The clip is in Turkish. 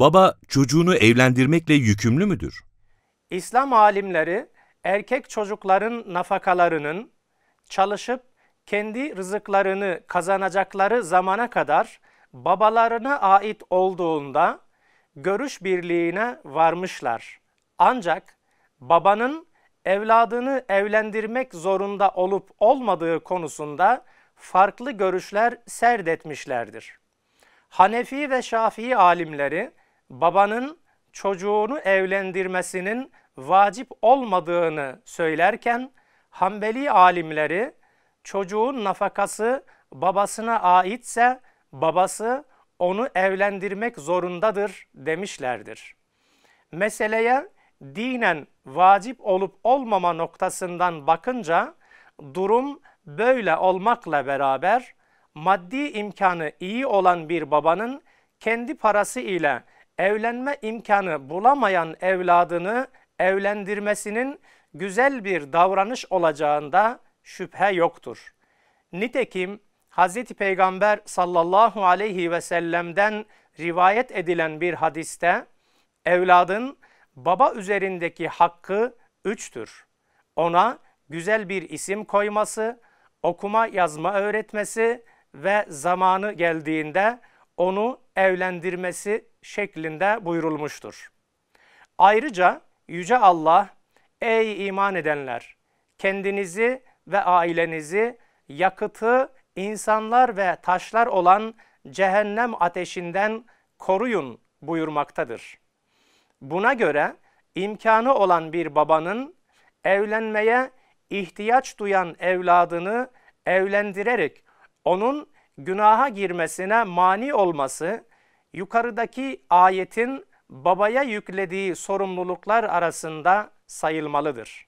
baba çocuğunu evlendirmekle yükümlü müdür? İslam alimleri erkek çocukların nafakalarının çalışıp kendi rızıklarını kazanacakları zamana kadar babalarına ait olduğunda görüş birliğine varmışlar. Ancak babanın evladını evlendirmek zorunda olup olmadığı konusunda farklı görüşler serdetmişlerdir. Hanefi ve Şafii alimleri babanın çocuğunu evlendirmesinin vacip olmadığını söylerken Hanbeli alimleri çocuğun nafakası babasına aitse babası onu evlendirmek zorundadır demişlerdir. Meseleye dinen vacip olup olmama noktasından bakınca durum böyle olmakla beraber maddi imkanı iyi olan bir babanın kendi parası ile evlenme imkanı bulamayan evladını evlendirmesinin güzel bir davranış olacağında şüphe yoktur. Nitekim Hz. Peygamber sallallahu aleyhi ve sellem'den rivayet edilen bir hadiste evladın baba üzerindeki hakkı üçtür. Ona güzel bir isim koyması, okuma yazma öğretmesi ve zamanı geldiğinde onu evlendirmesi şeklinde buyurulmuştur. Ayrıca Yüce Allah, ey iman edenler, kendinizi ve ailenizi yakıtı insanlar ve taşlar olan cehennem ateşinden koruyun buyurmaktadır. Buna göre imkanı olan bir babanın evlenmeye ihtiyaç duyan evladını evlendirerek onun günaha girmesine mani olması yukarıdaki ayetin babaya yüklediği sorumluluklar arasında sayılmalıdır.